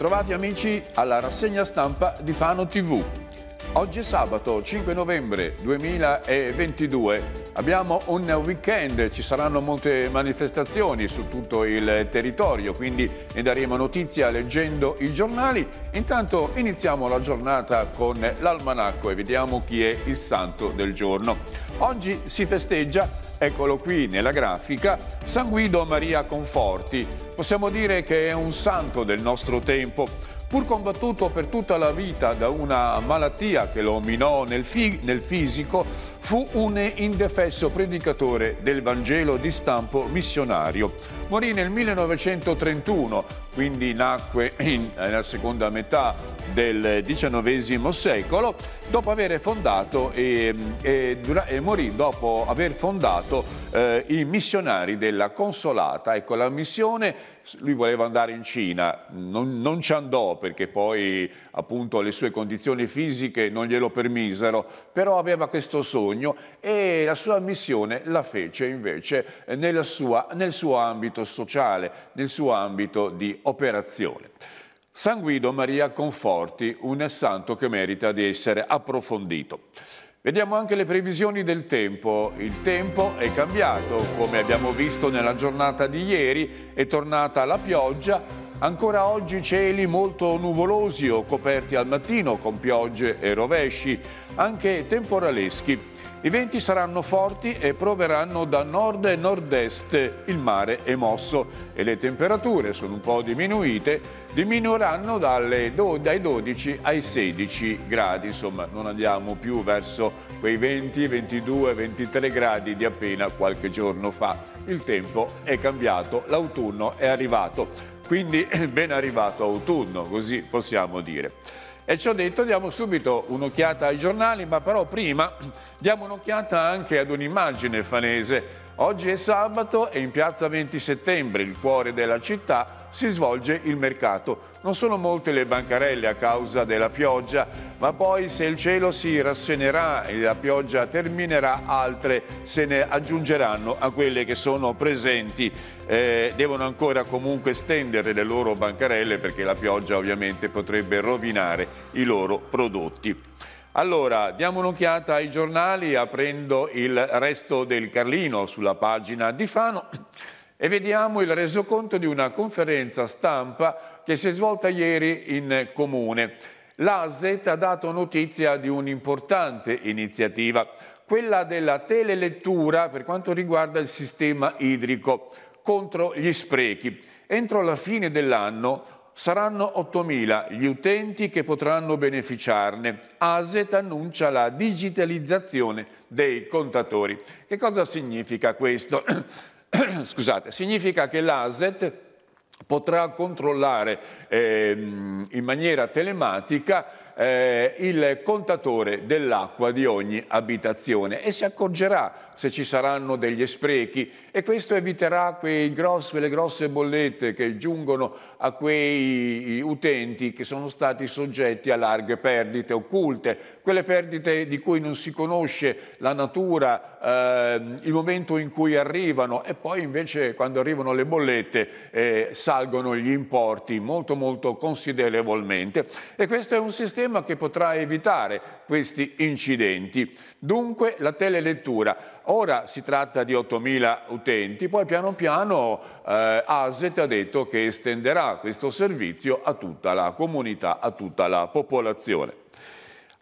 Bentrovati amici alla rassegna stampa di Fano TV. Oggi è sabato 5 novembre 2022. Abbiamo un weekend, ci saranno molte manifestazioni su tutto il territorio, quindi ne daremo notizia leggendo i giornali. Intanto iniziamo la giornata con l'almanacco e vediamo chi è il santo del giorno. Oggi si festeggia Eccolo qui nella grafica, San Guido Maria Conforti. Possiamo dire che è un santo del nostro tempo, pur combattuto per tutta la vita da una malattia che lo minò nel, nel fisico, Fu un indefesso predicatore del Vangelo di stampo missionario. Morì nel 1931, quindi nacque eh, nella seconda metà del XIX secolo, dopo aver fondato e, e, e morì dopo aver fondato eh, i missionari della Consolata. Ecco, la missione lui voleva andare in Cina, non, non, ci andò perché poi appunto le sue condizioni fisiche non glielo permisero, però aveva questo sogno sogno e la sua missione la fece invece sua, nel suo ambito sociale, nel suo ambito di operazione. San Guido Maria Conforti, un santo che merita di essere approfondito. Vediamo anche le previsioni del tempo. Il tempo è cambiato, come abbiamo visto nella giornata di ieri, è tornata la pioggia, Ancora oggi cieli molto nuvolosi o coperti al mattino con piogge e rovesci, anche temporaleschi. I venti saranno forti e proveranno da nord e nord-est, il mare è mosso e le temperature sono un po' diminuite, diminuiranno dai 12 ai 16 gradi, insomma non andiamo più verso quei 20, 22, 23 gradi di appena qualche giorno fa. Il tempo è cambiato, l'autunno è arrivato, quindi ben arrivato autunno, così possiamo dire. E ci ho detto diamo subito un'occhiata ai giornali, ma però prima diamo un'occhiata anche ad un'immagine fanese Oggi è sabato e in piazza 20 settembre, il cuore della città, si svolge il mercato. Non sono molte le bancarelle a causa della pioggia, ma poi se il cielo si rassenerà e la pioggia terminerà, altre se ne aggiungeranno a quelle che sono presenti. Eh, devono ancora comunque stendere le loro bancarelle perché la pioggia ovviamente potrebbe rovinare i loro prodotti. Allora, diamo un'occhiata ai giornali aprendo il resto del Carlino sulla pagina di Fano e vediamo il resoconto di una conferenza stampa che si è svolta ieri in comune. L'ASET ha dato notizia di un'importante iniziativa, quella della telelettura per quanto riguarda il sistema idrico contro gli sprechi. Entro la fine dell'anno Saranno 8.000 gli utenti che potranno beneficiarne. ASET annuncia la digitalizzazione dei contatori. Che cosa significa questo? Scusate, significa che l'ASET potrà controllare eh, in maniera telematica eh, il contatore dell'acqua di ogni abitazione e si accorgerà se ci saranno degli sprechi e questo eviterà grossi, quelle grosse bollette che giungono a quei utenti che sono stati soggetti a larghe perdite occulte, quelle perdite di cui non si conosce la natura, eh, il momento in cui arrivano e poi invece quando arrivano le bollette eh, salgono gli importi molto molto considerevolmente e questo è un sistema sistema che potrà evitare questi incidenti. Dunque la telelettura. Ora si tratta di 8.000 utenti, poi piano piano eh, ASET ha detto che estenderà questo servizio a tutta la comunità, a tutta la popolazione.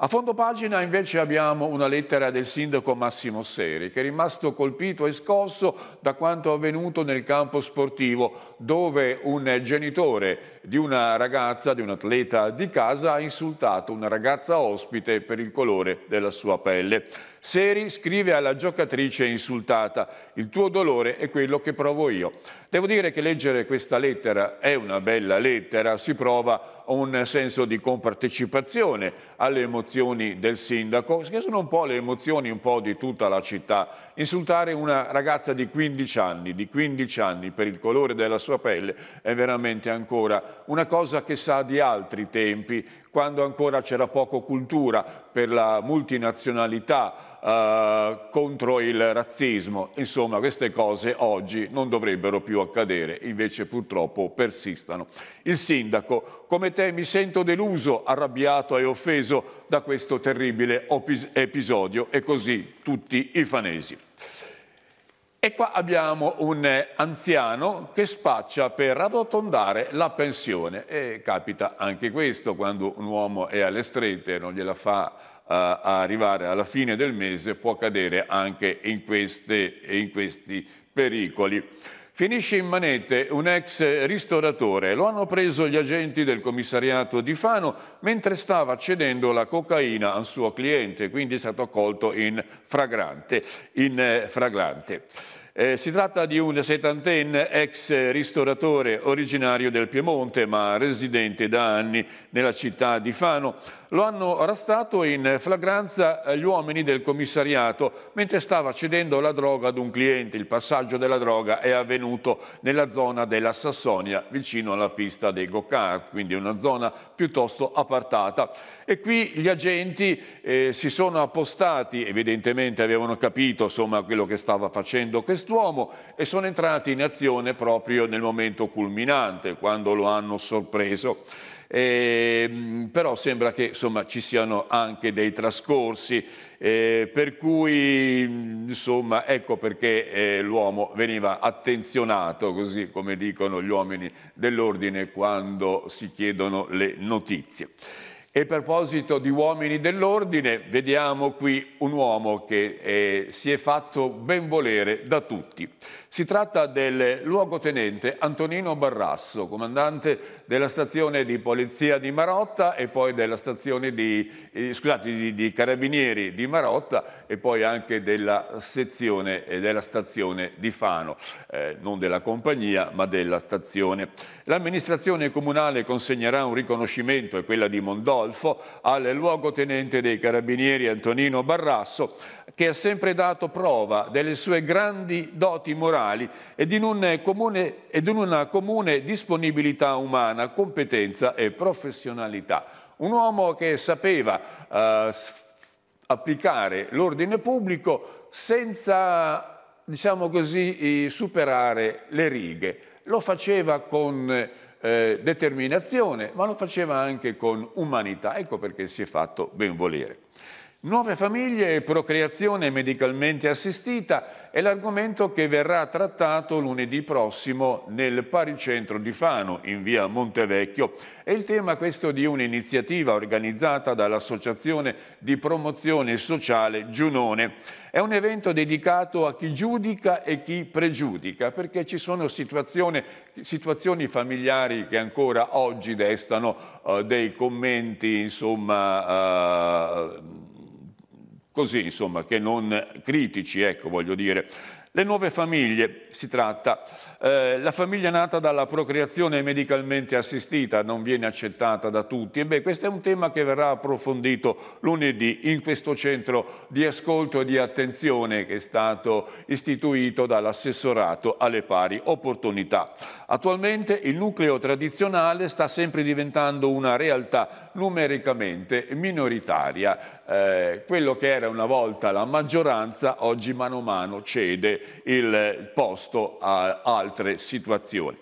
A fondo pagina invece abbiamo una lettera del sindaco Massimo Seri che è rimasto colpito e scosso da quanto avvenuto nel campo sportivo dove un genitore di una ragazza, di un atleta di casa ha insultato una ragazza ospite per il colore della sua pelle. Seri scrive alla giocatrice insultata «Il tuo dolore è quello che provo io». Devo dire che leggere questa lettera è una bella lettera, si prova un senso di compartecipazione alle emozioni emozioni del sindaco, che sono un po' le emozioni un po' di tutta la città. Insultare una ragazza di 15 anni, di 15 anni per il colore della sua pelle è veramente ancora una cosa che sa di altri tempi, quando ancora c'era poco cultura per la multinazionalità eh, contro il razzismo. Insomma, queste cose oggi non dovrebbero più accadere, invece purtroppo persistono. Il sindaco, come te mi sento deluso, arrabbiato e offeso da questo terribile episodio e così tutti i fanesi. E qua abbiamo un anziano che spaccia per arrotondare la pensione e capita anche questo quando un uomo è alle strette, e non gliela fa a arrivare alla fine del mese può cadere anche in, queste, in questi pericoli. Finisce in manette un ex ristoratore, lo hanno preso gli agenti del commissariato di Fano mentre stava cedendo la cocaina al suo cliente, quindi è stato colto in fragrante. In eh, fragrante. Eh, si tratta di un settantenne ex ristoratore originario del Piemonte ma residente da anni nella città di Fano lo hanno arrestato in flagranza eh, gli uomini del commissariato mentre stava cedendo la droga ad un cliente. Il passaggio della droga è avvenuto nella zona della Sassonia, vicino alla pista dei go-kart, quindi una zona piuttosto appartata. E qui gli agenti eh, si sono appostati, evidentemente avevano capito insomma, quello che stava facendo quest'uomo e sono entrati in azione proprio nel momento culminante, quando lo hanno sorpreso eh, però sembra che insomma, ci siano anche dei trascorsi, eh, per cui insomma, ecco perché eh, l'uomo veniva attenzionato, così come dicono gli uomini dell'ordine quando si chiedono le notizie. E a proposito di uomini dell'ordine, vediamo qui un uomo che eh, si è fatto benvolere da tutti. Si tratta del luogotenente Antonino Barrasso, comandante della stazione di polizia di Marotta e poi della stazione di, eh, scusate, di, di carabinieri di Marotta e poi anche della sezione e eh, della stazione di Fano, eh, non della compagnia ma della stazione. L'amministrazione comunale consegnerà un riconoscimento, è quella di Mondoli, Pandolfo al luogotenente dei carabinieri Antonino Barrasso che ha sempre dato prova delle sue grandi doti morali ed in, un comune, ed in una comune disponibilità umana, competenza e professionalità. Un uomo che sapeva eh, applicare l'ordine pubblico senza diciamo così, superare le righe. Lo faceva con eh, determinazione, ma lo faceva anche con umanità, ecco perché si è fatto benvolere. Nuove famiglie e procreazione medicalmente assistita è l'argomento che verrà trattato lunedì prossimo nel Paricentro di Fano, in via Montevecchio. È il tema questo di un'iniziativa organizzata dall'Associazione di Promozione Sociale Giunone. È un evento dedicato a chi giudica e chi pregiudica, perché ci sono situazioni, familiari che ancora oggi destano uh, dei commenti, insomma... Uh, così insomma, che non critici, ecco voglio dire. Le nuove famiglie si tratta, eh, la famiglia nata dalla procreazione medicalmente assistita non viene accettata da tutti e beh questo è un tema che verrà approfondito lunedì in questo centro di ascolto e di attenzione che è stato istituito dall'assessorato alle pari opportunità. Attualmente il nucleo tradizionale sta sempre diventando una realtà numericamente minoritaria. Eh, quello che era una volta la maggioranza oggi mano a mano cede il posto a altre situazioni.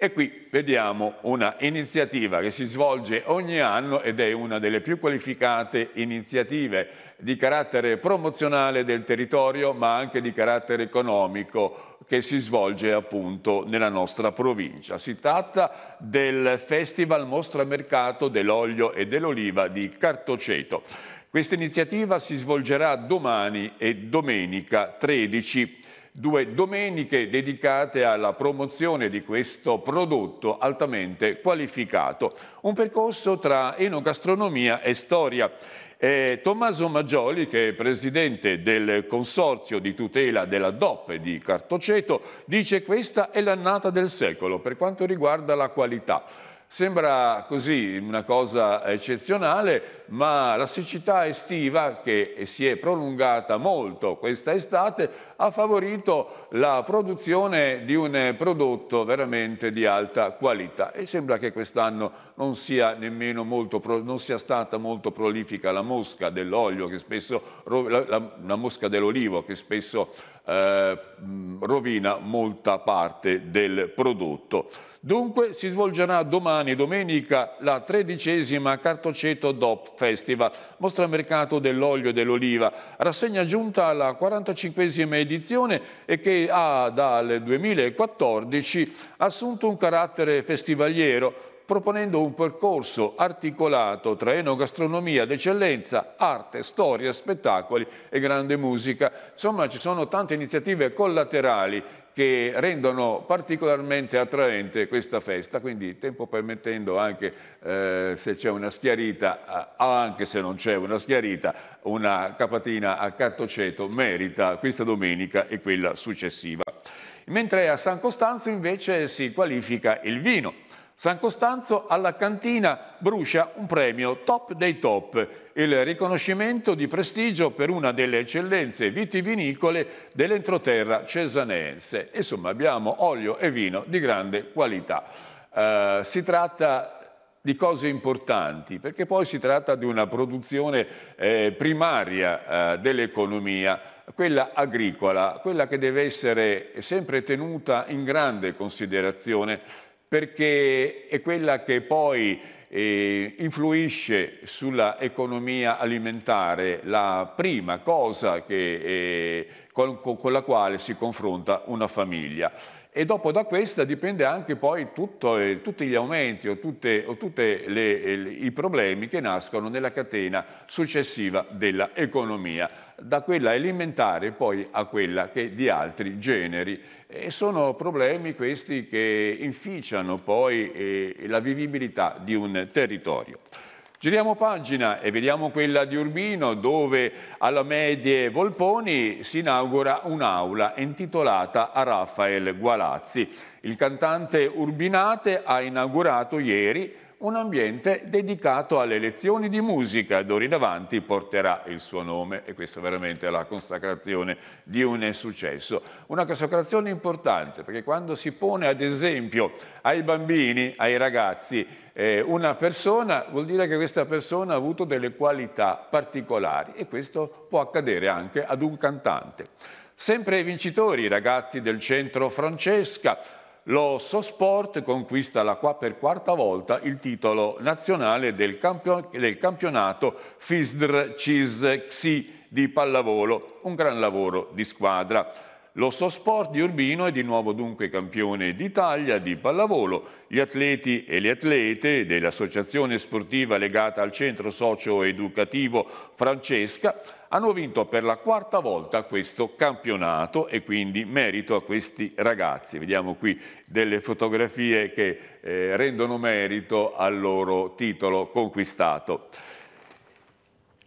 E qui vediamo una iniziativa che si svolge ogni anno ed è una delle più qualificate iniziative di carattere promozionale del territorio ma anche di carattere economico che si svolge appunto nella nostra provincia. Si tratta del Festival Mostra Mercato dell'Olio e dell'Oliva di Cartoceto. Questa iniziativa si svolgerà domani e domenica 13 due domeniche dedicate alla promozione di questo prodotto altamente qualificato. Un percorso tra enogastronomia e storia. E eh, Tommaso Maggioli, che è presidente del Consorzio di tutela della DOP di Cartoceto, dice questa è l'annata del secolo per quanto riguarda la qualità. Sembra così una cosa eccezionale, ma la siccità estiva che si è prolungata molto questa estate ha favorito la produzione di un prodotto veramente di alta qualità e sembra che quest'anno non, non sia stata molto prolifica la mosca dell'olio la, la, la, mosca dell'olivo che spesso eh, rovina molta parte del prodotto. Dunque si svolgerà domani domenica la tredicesima cartoceto DOP Festival, mostra mercato dell'olio e dell'oliva, rassegna giunta alla 45esima edizione e che ha dal 2014 assunto un carattere festivaliero proponendo un percorso articolato tra enogastronomia d'eccellenza, arte, storia, spettacoli e grande musica. Insomma ci sono tante iniziative collaterali che rendono particolarmente attraente questa festa, quindi tempo permettendo anche eh, se c'è una schiarita, eh, anche se non c'è una schiarita, una capatina a cartoceto merita questa domenica e quella successiva. Mentre a San Costanzo invece si qualifica il vino. San Costanzo alla cantina brucia un premio top dei top, il riconoscimento di prestigio per una delle eccellenze vitivinicole dell'entroterra cesanense. Insomma abbiamo olio e vino di grande qualità. Eh, si tratta di cose importanti, perché poi si tratta di una produzione eh, primaria eh, dell'economia, quella agricola, quella che deve essere sempre tenuta in grande considerazione perché è quella che poi eh, influisce economia alimentare, la prima cosa che, eh, con, con la quale si confronta una famiglia e dopo da questa dipende anche poi tutto, eh, tutti gli aumenti o tutti i problemi che nascono nella catena successiva dell'economia, da quella alimentare poi a quella che di altri generi. E sono problemi questi che inficiano poi eh, la vivibilità di un territorio. Giriamo pagina e vediamo quella di Urbino dove alla Medie Volponi si inaugura un'aula intitolata a Raffaele Gualazzi. Il cantante Urbinate ha inaugurato ieri un ambiente dedicato alle lezioni di musica. D'ora in avanti porterà il suo nome e questa è veramente la consacrazione di un successo. Una consacrazione importante perché quando si pone ad esempio ai bambini, ai ragazzi, eh, una persona vuol dire che questa persona ha avuto delle qualità particolari e questo può accadere anche ad un cantante. Sempre i vincitori, i ragazzi del centro Francesca, lo Sosport conquista la qua per quarta volta il titolo nazionale del, campio del campionato FISDR-CIS-XI di pallavolo, un gran lavoro di squadra. L'Osso Sport di Urbino è di nuovo dunque campione d'Italia di pallavolo. Gli atleti e le atlete dell'associazione sportiva legata al centro socio-educativo Francesca hanno vinto per la quarta volta questo campionato e quindi merito a questi ragazzi. Vediamo qui delle fotografie che eh, rendono merito al loro titolo conquistato.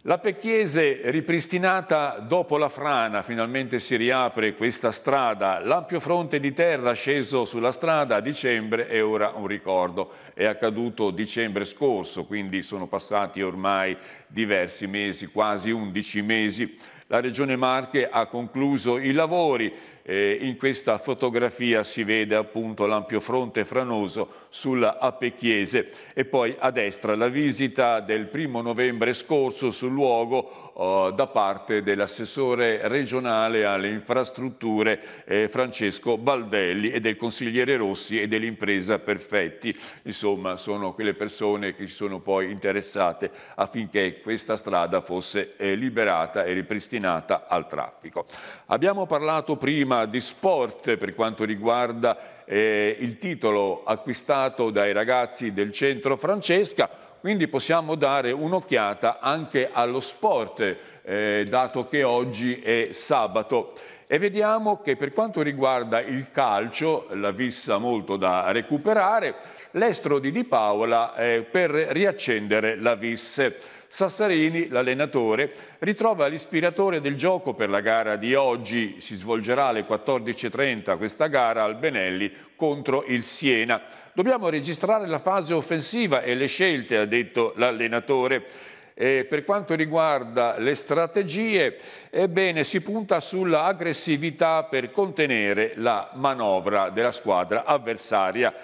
La Pecchiese ripristinata dopo la frana, finalmente si riapre questa strada, l'ampio fronte di terra sceso sulla strada a dicembre è ora un ricordo, è accaduto dicembre scorso, quindi sono passati ormai diversi mesi, quasi 11 mesi. La Regione Marche ha concluso i lavori, eh, in questa fotografia si vede appunto l'ampio fronte franoso sulla Apecchiese e poi a destra la visita del primo novembre scorso sul luogo eh, da parte dell'assessore regionale alle infrastrutture eh, Francesco Baldelli e del consigliere Rossi e dell'impresa Perfetti. Insomma sono quelle persone che si sono poi interessate affinché questa strada fosse eh, liberata e ripristinata al traffico. Abbiamo parlato prima tema di sport per quanto riguarda eh, il titolo acquistato dai ragazzi del centro Francesca, quindi possiamo dare un'occhiata anche allo sport, eh, dato che oggi è sabato. E vediamo che per quanto riguarda il calcio, la vissa molto da recuperare, l'estro di Di Paola eh, per riaccendere la vis. Sassarini, l'allenatore, ritrova l'ispiratore del gioco per la gara di oggi. Si svolgerà alle 14.30 questa gara al Benelli contro il Siena. Dobbiamo registrare la fase offensiva e le scelte, ha detto l'allenatore. E per quanto riguarda le strategie, ebbene, si punta sulla aggressività per contenere la manovra della squadra avversaria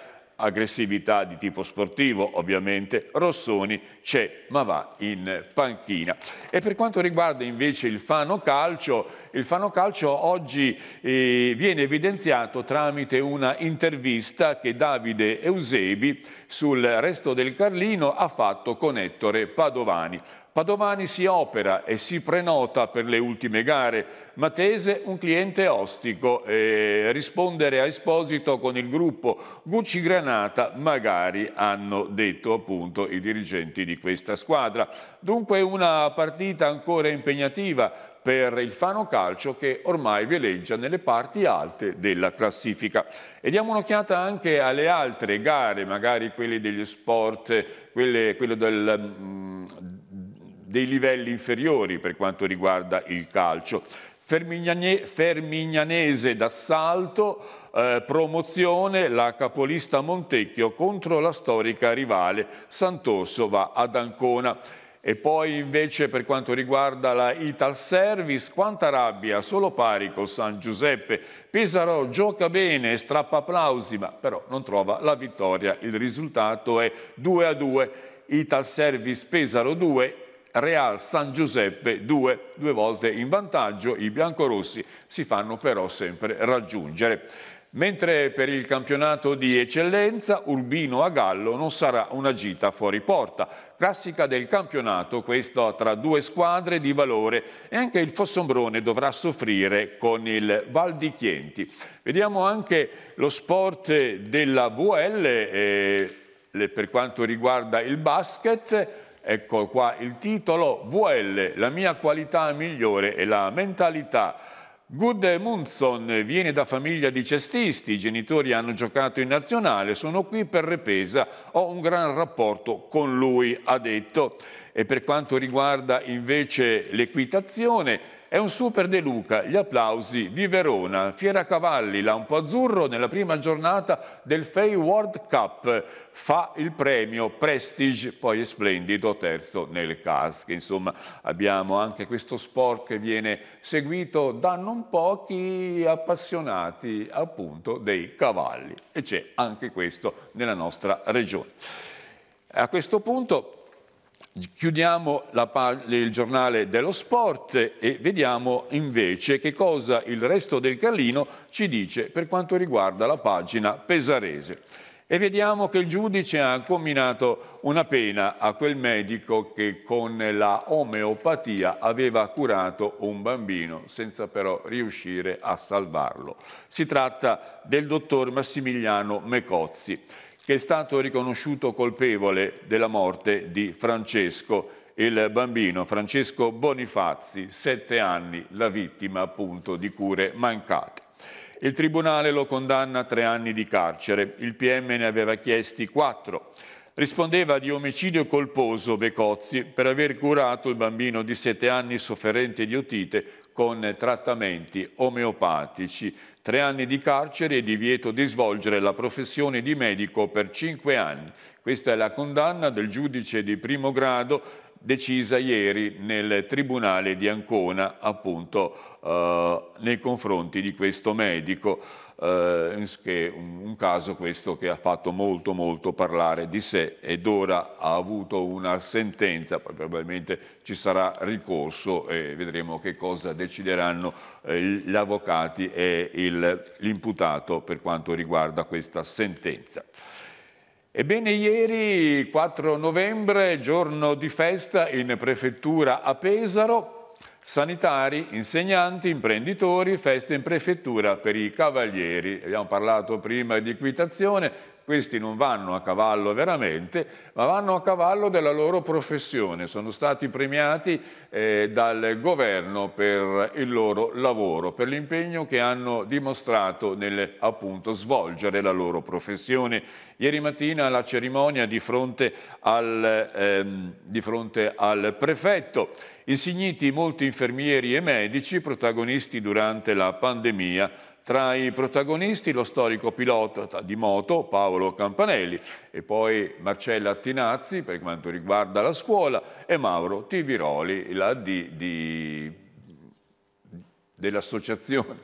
aggressività di tipo sportivo ovviamente, Rossoni c'è ma va in panchina. E per quanto riguarda invece il Fano Calcio, il Fano Calcio oggi eh, viene evidenziato tramite una intervista che Davide Eusebi sul resto del Carlino ha fatto con Ettore Padovani. Padovani si opera e si prenota per le ultime gare. Matese un cliente ostico e rispondere a Esposito con il gruppo Gucci Granata magari hanno detto appunto i dirigenti di questa squadra. Dunque una partita ancora impegnativa per il Fano Calcio che ormai veleggia nelle parti alte della classifica. E diamo un'occhiata anche alle altre gare, magari quelle degli sport, quelle, quello del... Mm, dei livelli inferiori per quanto riguarda il calcio. Fermignanese d'assalto, eh, promozione, la capolista Montecchio contro la storica rivale Sant'Orso va ad Ancona. E poi invece per quanto riguarda la Ital Service, quanta rabbia, solo pari col San Giuseppe. Pesaro gioca bene, strappa applausi, ma però non trova la vittoria. Il risultato è 2 a 2. Ital Service Pesaro 2, Real San Giuseppe 2, due volte in vantaggio, i biancorossi si fanno però sempre raggiungere. Mentre per il campionato di eccellenza Urbino a Gallo non sarà una gita fuori porta. Classica del campionato, questo tra due squadre di valore e anche il Fossombrone dovrà soffrire con il Val di Chienti. Vediamo anche lo sport della VL eh, per quanto riguarda il basket. Ecco qua il titolo VL, la mia qualità migliore e la mentalità Good Munson viene da famiglia di cestisti, i genitori hanno giocato in nazionale, sono qui per Repesa, ho un gran rapporto con lui, ha detto. E per quanto riguarda invece l'equitazione, è un super De Luca, gli applausi di Verona, Fiera Cavalli, Lampo Azzurro nella prima giornata del FEI World Cup, fa il premio Prestige, poi è splendido terzo nel casco. Insomma abbiamo anche questo sport che viene seguito da non pochi appassionati appunto dei cavalli e c'è anche questo nella nostra regione. A questo punto Chiudiamo il giornale dello sport e vediamo invece che cosa il resto del Callino ci dice per quanto riguarda la pagina pesarese. E vediamo che il giudice ha combinato una pena a quel medico che con la omeopatia aveva curato un bambino senza però riuscire a salvarlo. Si tratta del dottor Massimiliano Mecozzi che è stato riconosciuto colpevole della morte di Francesco, il bambino Francesco Bonifazzi, sette anni, la vittima appunto di cure mancate. Il tribunale lo condanna a tre anni di carcere, il PM ne aveva chiesti quattro rispondeva di omicidio colposo Becozzi per aver curato il bambino di 7 anni sofferente di otite con trattamenti omeopatici, tre anni di carcere e divieto di svolgere la professione di medico per cinque anni. Questa è la condanna del giudice di primo grado decisa ieri nel Tribunale di Ancona, appunto eh, nei confronti di questo medico, eh, che è un, un caso questo che ha fatto molto molto parlare di sé ed ora ha avuto una sentenza, probabilmente ci sarà ricorso e vedremo che cosa decideranno eh, gli avvocati e l'imputato per quanto riguarda questa sentenza. Ebbene, ieri 4 novembre, giorno di festa in prefettura a Pesaro, sanitari, insegnanti, imprenditori, festa in prefettura per i cavalieri. Abbiamo parlato prima di equitazione, questi non vanno a cavallo veramente, ma vanno a cavallo della loro professione. Sono stati premiati eh, dal governo per il loro lavoro, per l'impegno che hanno dimostrato nel appunto svolgere la loro professione. Ieri mattina la cerimonia di fronte al, ehm, di fronte al prefetto insigniti molti infermieri e medici protagonisti durante la pandemia tra i protagonisti lo storico pilota di moto Paolo Campanelli e poi Marcella Attinazzi per quanto riguarda la scuola e Mauro Tiviroli, la D di dell'associazione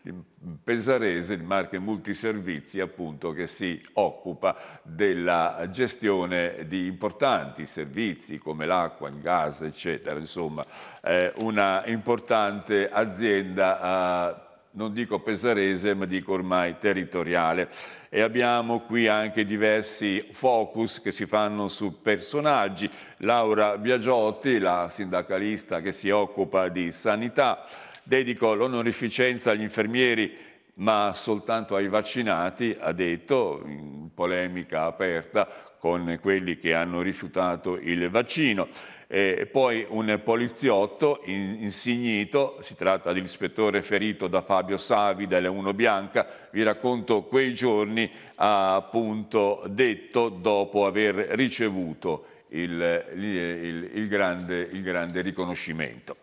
pesarese di marche multiservizi appunto che si occupa della gestione di importanti servizi come l'acqua, il gas eccetera insomma è una importante azienda eh, non dico pesarese, ma dico ormai territoriale. E abbiamo qui anche diversi focus che si fanno su personaggi. Laura Biagiotti, la sindacalista che si occupa di sanità, dedico l'onorificenza agli infermieri ma soltanto ai vaccinati, ha detto, in polemica aperta con quelli che hanno rifiutato il vaccino e poi un poliziotto insignito, si tratta dell'ispettore ferito da Fabio Savi della Uno Bianca, vi racconto quei giorni ha appunto detto dopo aver ricevuto il, il, il, grande, il grande riconoscimento.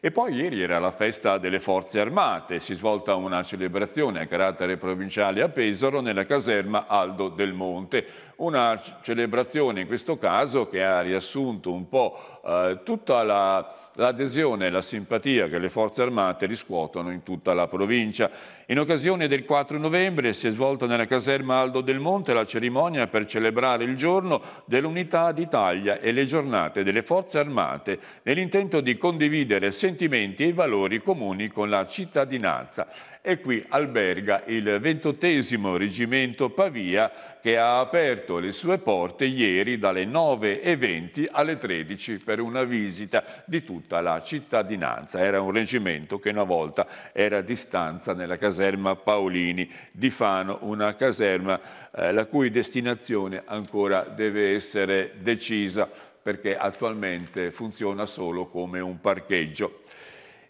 E poi ieri era la festa delle forze armate, si è svolta una celebrazione a carattere provinciale a Pesaro nella caserma Aldo del Monte una celebrazione in questo caso che ha riassunto un po' eh, tutta l'adesione la, e la simpatia che le forze armate riscuotono in tutta la provincia. In occasione del 4 novembre si è svolta nella caserma Aldo del Monte la cerimonia per celebrare il giorno dell'unità d'Italia e le giornate delle forze armate nell'intento di condividere sentimenti e valori comuni con la cittadinanza e qui alberga il 28 reggimento Pavia che ha aperto aperto le sue porte ieri dalle 9.20 alle 13 per una visita di tutta la cittadinanza. Era un reggimento che una volta era a distanza nella caserma Paolini di Fano, una caserma eh, la cui destinazione ancora deve essere decisa perché attualmente funziona solo come un parcheggio.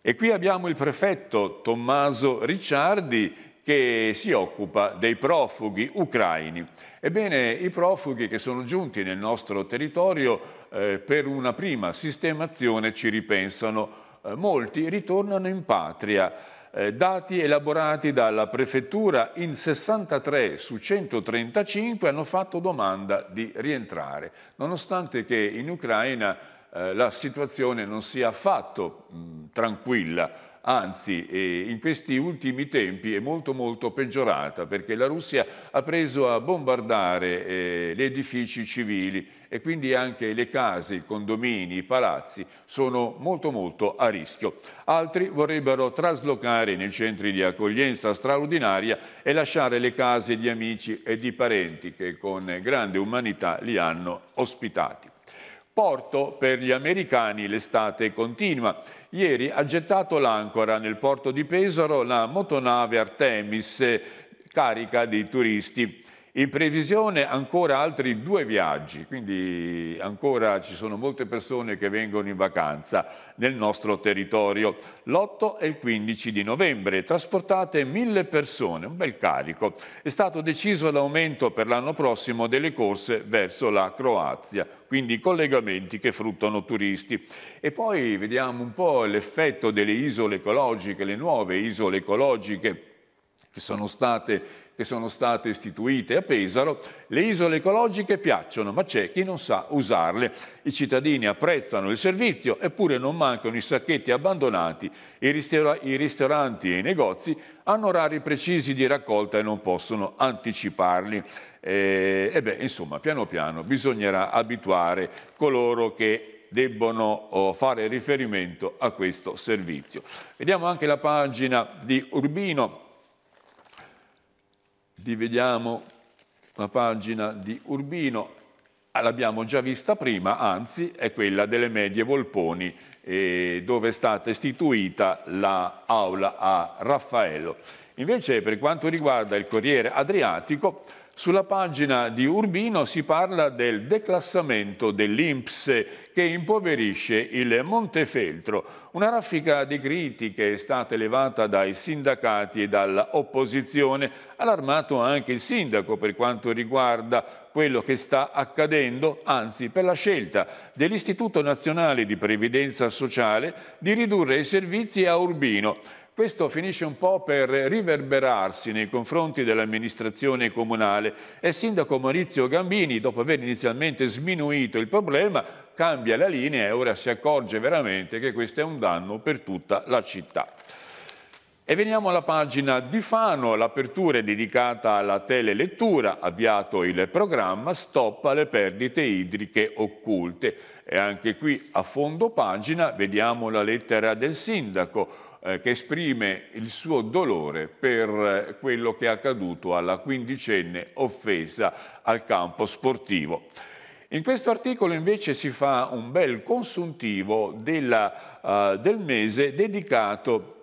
E qui abbiamo il prefetto Tommaso Ricciardi che si occupa dei profughi ucraini. Ebbene, i profughi che sono giunti nel nostro territorio eh, per una prima sistemazione ci ripensano. Eh, molti ritornano in patria. Eh, dati elaborati dalla prefettura in 63 su 135 hanno fatto domanda di rientrare, nonostante che in Ucraina eh, la situazione non sia affatto mh, tranquilla anzi eh, in questi ultimi tempi è molto molto peggiorata perché la Russia ha preso a bombardare eh, gli edifici civili e quindi anche le case, i condomini, i palazzi sono molto molto a rischio. Altri vorrebbero traslocare nei centri di accoglienza straordinaria e lasciare le case di amici e di parenti che con grande umanità li hanno ospitati. Porto per gli americani l'estate continua Ieri ha gettato l'ancora nel porto di Pesaro la motonave Artemis carica di turisti. In previsione ancora altri due viaggi, quindi ancora ci sono molte persone che vengono in vacanza nel nostro territorio. L'8 e il 15 di novembre trasportate mille persone, un bel carico. È stato deciso l'aumento per l'anno prossimo delle corse verso la Croazia, quindi collegamenti che fruttano turisti. E poi vediamo un po' l'effetto delle isole ecologiche, le nuove isole ecologiche che sono state che sono state istituite a Pesaro, le isole ecologiche piacciono, ma c'è chi non sa usarle. I cittadini apprezzano il servizio, eppure non mancano i sacchetti abbandonati. I, ristora i ristoranti e i negozi hanno orari precisi di raccolta e non possono anticiparli. E, eh, e beh, insomma, piano piano bisognerà abituare coloro che debbono oh, fare riferimento a questo servizio. Vediamo anche la pagina di Urbino rivediamo la pagina di Urbino, ah, l'abbiamo già vista prima, anzi è quella delle medie Volponi, eh, dove è stata istituita l'aula la a Raffaello. Invece per quanto riguarda il Corriere Adriatico, sulla pagina di Urbino si parla del declassamento dell'Inps che impoverisce il Montefeltro, una raffica di critiche è stata elevata dai sindacati e dall'opposizione, allarmato anche il sindaco per quanto riguarda quello che sta accadendo, anzi per la scelta dell'Istituto Nazionale di Previdenza Sociale di ridurre i servizi a Urbino questo finisce un po' per riverberarsi nei confronti dell'amministrazione comunale e il sindaco Maurizio Gambini, dopo aver inizialmente sminuito il problema, cambia la linea e ora si accorge veramente che questo è un danno per tutta la città. E veniamo alla pagina di Fano, l'apertura è dedicata alla telelettura, avviato il programma Stop alle perdite idriche occulte. E anche qui a fondo pagina vediamo la lettera del sindaco eh, che esprime il suo dolore per eh, quello che è accaduto alla quindicenne offesa al campo sportivo. In questo articolo invece si fa un bel consuntivo della, uh, del mese dedicato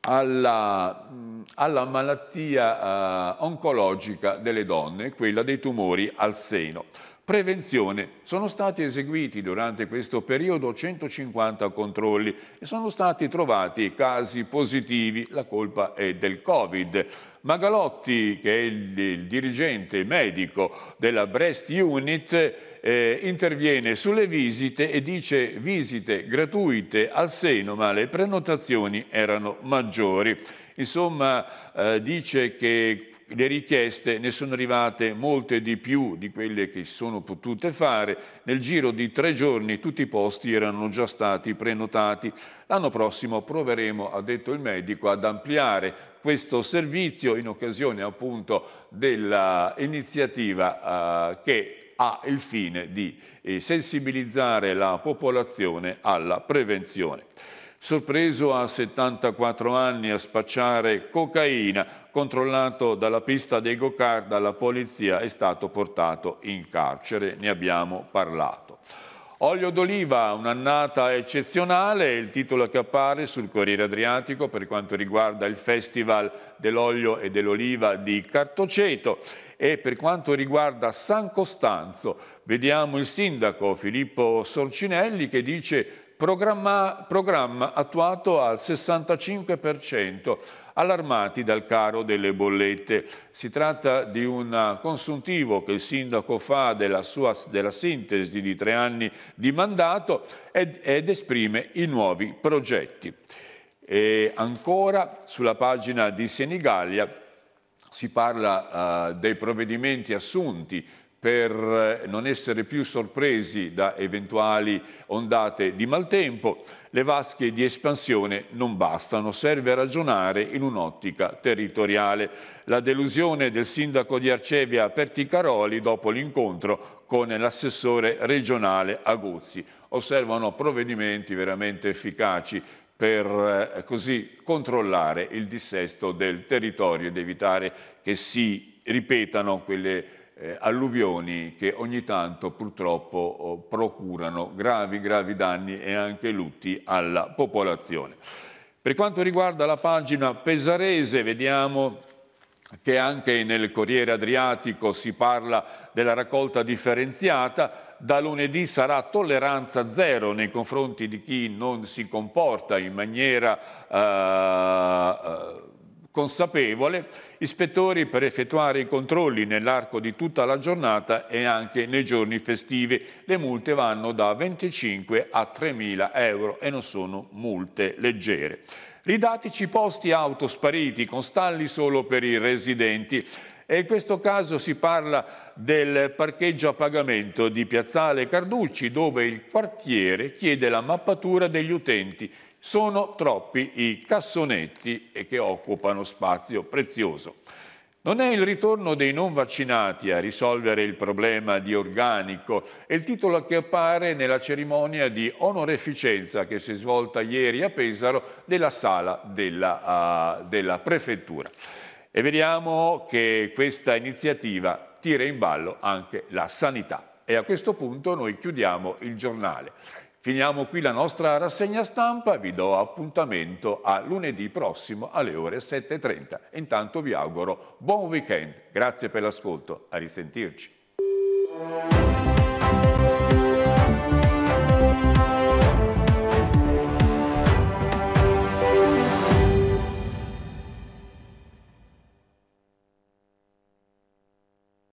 alla, mm, alla malattia uh, oncologica delle donne, quella dei tumori al seno. Prevenzione. Sono stati eseguiti durante questo periodo 150 controlli e sono stati trovati casi positivi, la colpa è del Covid. Magalotti, che è il, il dirigente medico della Breast Unit, eh, interviene sulle visite e dice visite gratuite al seno, ma le prenotazioni erano maggiori. Insomma, eh, dice che le richieste ne sono arrivate molte di più di quelle che si sono potute fare. Nel giro di tre giorni tutti i posti erano già stati prenotati. L'anno prossimo proveremo, ha detto il medico, ad ampliare questo servizio in occasione appunto dell'iniziativa eh, che ha il fine di eh, sensibilizzare la popolazione alla prevenzione sorpreso a 74 anni a spacciare cocaina, controllato dalla pista dei go-kart dalla polizia, è stato portato in carcere, ne abbiamo parlato. Olio d'oliva, un'annata eccezionale, il titolo che appare sul Corriere Adriatico per quanto riguarda il Festival dell'Olio e dell'Oliva di Cartoceto e per quanto riguarda San Costanzo vediamo il sindaco Filippo Sorcinelli che dice programma, programma attuato al 65%, allarmati dal caro delle bollette. Si tratta di un consuntivo che il sindaco fa della, sua, della sintesi di tre anni di mandato ed, ed esprime i nuovi progetti. E ancora sulla pagina di Senigallia si parla uh, dei provvedimenti assunti per eh, non essere più sorpresi da eventuali ondate di maltempo, le vasche di espansione non bastano, serve ragionare in un'ottica territoriale. La delusione del sindaco di Arcevia Perticaroli dopo l'incontro con l'assessore regionale Aguzzi. Osservano provvedimenti veramente efficaci per eh, così controllare il dissesto del territorio ed evitare che si ripetano quelle eh, alluvioni che ogni tanto purtroppo oh, procurano gravi, gravi danni e anche lutti alla popolazione. Per quanto riguarda la pagina pesarese, vediamo che anche nel Corriere Adriatico si parla della raccolta differenziata, da lunedì sarà tolleranza zero nei confronti di chi non si comporta in maniera... Eh, eh consapevole, ispettori per effettuare i controlli nell'arco di tutta la giornata e anche nei giorni festivi. Le multe vanno da 25 a 3.000 euro e non sono multe leggere. Ridatici posti auto spariti con stalli solo per i residenti. E in questo caso si parla del parcheggio a pagamento di Piazzale Carducci, dove il quartiere chiede la mappatura degli utenti. Sono troppi i cassonetti che occupano spazio prezioso. Non è il ritorno dei non vaccinati a risolvere il problema di organico, è il titolo che appare nella cerimonia di onoreficenza che si è svolta ieri a Pesaro della sala della, uh, della prefettura. E vediamo che questa iniziativa tira in ballo anche la sanità. E a questo punto noi chiudiamo il giornale. Finiamo qui la nostra rassegna stampa, vi do appuntamento a lunedì prossimo alle ore 7.30. Intanto vi auguro buon weekend, grazie per l'ascolto, a risentirci.